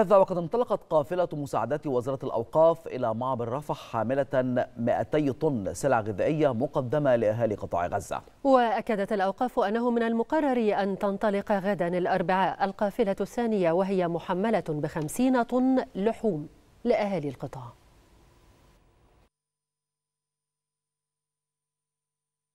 هذا وقد انطلقت قافلة مساعدات وزارة الأوقاف إلى معبر رفح حاملة 200 طن سلع غذائية مقدمة لأهالي قطاع غزة وأكدت الأوقاف أنه من المقرر أن تنطلق غدا الأربعاء القافلة الثانية وهي محملة بخمسين طن لحوم لأهالي القطاع